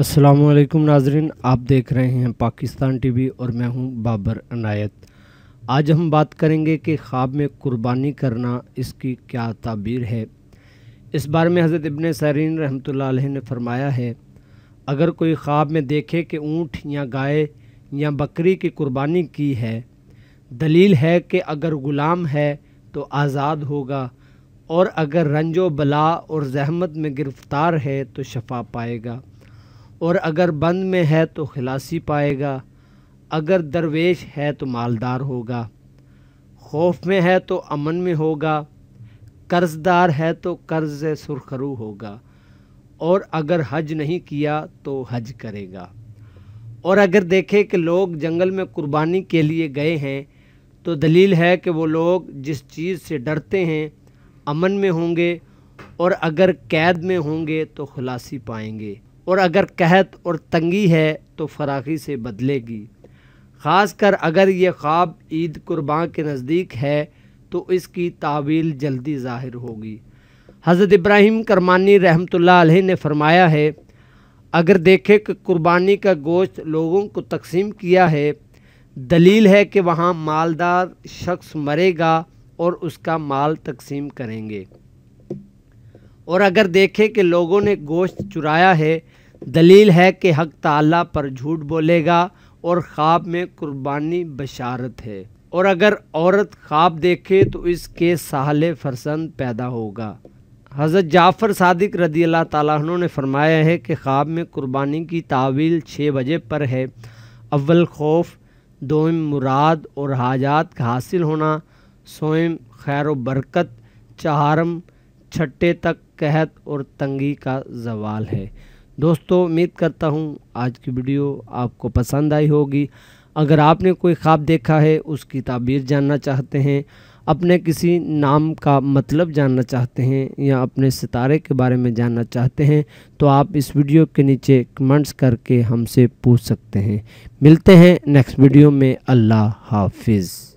असलम नाजरीन आप देख रहे हैं पाकिस्तान टीवी और मैं हूं बाबर अनायत आज हम बात करेंगे कि ख्वाब में कुर्बानी करना इसकी क्या ताबीर है इस बारे में हज़रत इबन सरीन रहमत ने फरमाया है अगर कोई ख्वाब में देखे कि ऊँट या गाय या बकरी की कुर्बानी की है दलील है कि अगर ग़ुलाम है तो आज़ाद होगा और अगर रंजो बला और जहमत में गिरफ़्तार है तो शफा पाएगा और अगर बंद में है तो खिलासी पाएगा अगर दरवेश है तो मालदार होगा खौफ में है तो अमन में होगा कर्जदार है तो कर्ज सुरखरू होगा और अगर हज नहीं किया तो हज करेगा और अगर देखे कि लोग जंगल में कुर्बानी के लिए गए हैं तो दलील है कि वो लोग जिस चीज़ से डरते हैं अमन में होंगे और अगर कैद में होंगे तो खुलासी पाएंगे और अगर कहत और तंगी है तो फराखी से बदलेगी ख़ास कर अगर ये ख्वाब ईद कुर्बान के नज़दीक है तो इसकी तावील जल्दी ज़ाहिर होगी हज़रत इब्राहिम करमानी रहमत ने फरमाया है अगर देखे कि कुर्बानी का गोश्त लोगों को तकसीम किया है दलील है कि वहाँ मालदार शख्स मरेगा और उसका माल तकसीम करेंगे और अगर देखें कि लोगों ने गोश्त चुराया है दलील है कि हक ताला पर झूठ बोलेगा और ख्वाब में कुर्बानी बशारत है और अगर औरत ख्वाब देखे तो इसके सहल फरसंद पैदा होगा हज़रत जाफ़र सादिक रदी अल्लाह तुम ने फरमाया है कि ख्वाब में कुर्बानी की तावील छः बजे पर है अव्वल खौफ दोम मुराद और हाजात का हासिल होना सोम खैर बरकत चारम छठे तक कहत और तंगी का जवाल है दोस्तों उम्मीद करता हूँ आज की वीडियो आपको पसंद आई होगी अगर आपने कोई ख्वाब देखा है उसकी ताबीर जानना चाहते हैं अपने किसी नाम का मतलब जानना चाहते हैं या अपने सितारे के बारे में जानना चाहते हैं तो आप इस वीडियो के नीचे कमेंट्स करके हमसे पूछ सकते हैं मिलते हैं नेक्स्ट वीडियो में अल्लाह हाफिज़